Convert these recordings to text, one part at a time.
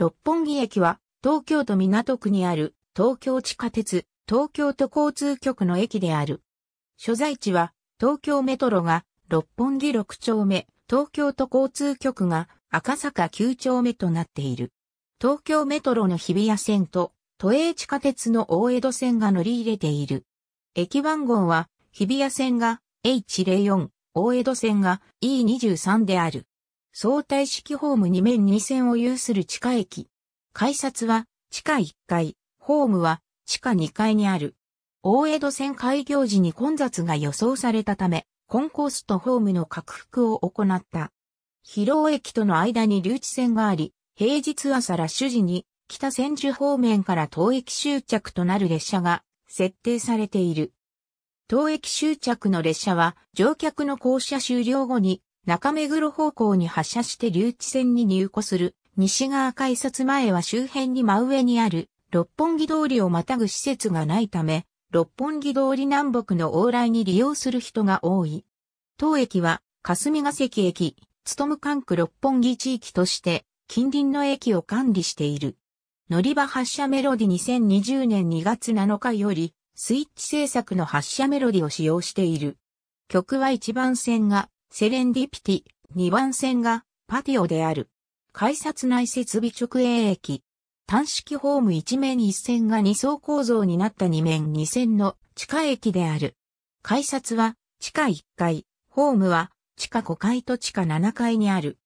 六本木駅は東京都港区にある東京地下鉄東京都交通局の駅である。所在地は東京メトロが六本木六丁目、東京都交通局が赤坂九丁目となっている。東京メトロの日比谷線と都営地下鉄の大江戸線が乗り入れている。駅番号は日比谷線が H04、大江戸線が E23 である。相対式ホーム2面2線を有する地下駅。改札は地下1階、ホームは地下2階にある。大江戸線開業時に混雑が予想されたため、コンコースとホームの拡幅を行った。広尾駅との間に留置線があり、平日朝ラッシュ時に北千住方面から当駅終着となる列車が設定されている。当駅終着の列車は乗客の降車終了後に中目黒方向に発車して留置線に入庫する西側改札前は周辺に真上にある六本木通りをまたぐ施設がないため、六本木通り南北の往来に利用する人が多い。当駅は霞ヶ関駅、務管区六本木地域として近隣の駅を管理している。乗り場発車メロディ2020年2月7日よりスイッチ制作の発車メロディを使用している。曲は一番線がセレンディピティ、2番線が、パティオである。改札内設備直営駅。単式ホーム1面1線が2層構造になった2面2線の地下駅である。改札は地下1階、ホームは地下5階と地下7階にある。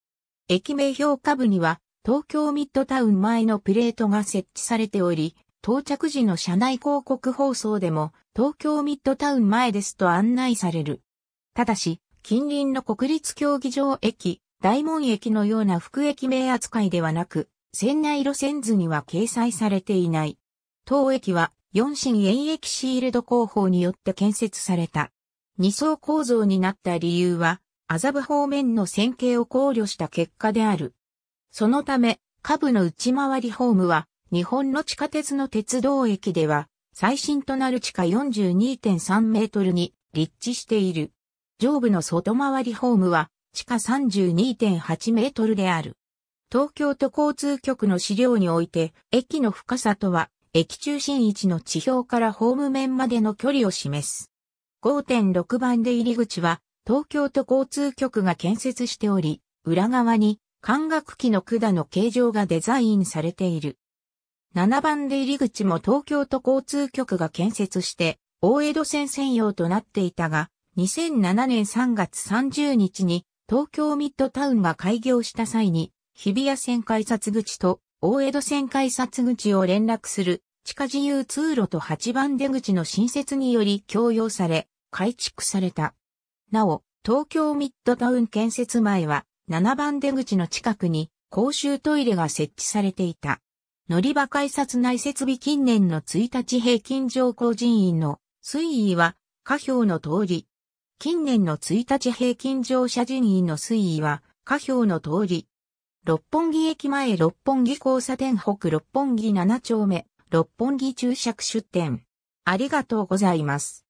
駅名評価部には東京ミッドタウン前のプレートが設置されており、到着時の車内広告放送でも東京ミッドタウン前ですと案内される。ただし、近隣の国立競技場駅、大門駅のような副駅名扱いではなく、船内路線図には掲載されていない。当駅は4新演駅シールド工法によって建設された。二層構造になった理由は、麻布方面の線形を考慮した結果である。そのため、下部の内回りホームは、日本の地下鉄の鉄道駅では、最新となる地下42.3メートルに立地している。上部の外回りホームは地下32.8メートルである。東京都交通局の資料において、駅の深さとは、駅中心位置の地表からホーム面までの距離を示す。5.6番出入り口は、東京都交通局が建設しており、裏側に、管楽器の管の形状がデザインされている。7番出入り口も東京都交通局が建設して、大江戸線専用となっていたが、2007年3月30日に東京ミッドタウンが開業した際に、日比谷線改札口と大江戸線改札口を連絡する地下自由通路と8番出口の新設により供用され、改築された。なお、東京ミッドタウン建設前は7番出口の近くに公衆トイレが設置されていた。乗り場改札内設備近年の1日平均乗降人員の推移は下表の通り、近年の1日平均乗車人員の推移は、下表の通り。六本木駅前六本木交差点北六本木7丁目、六本木注釈出店。ありがとうございます。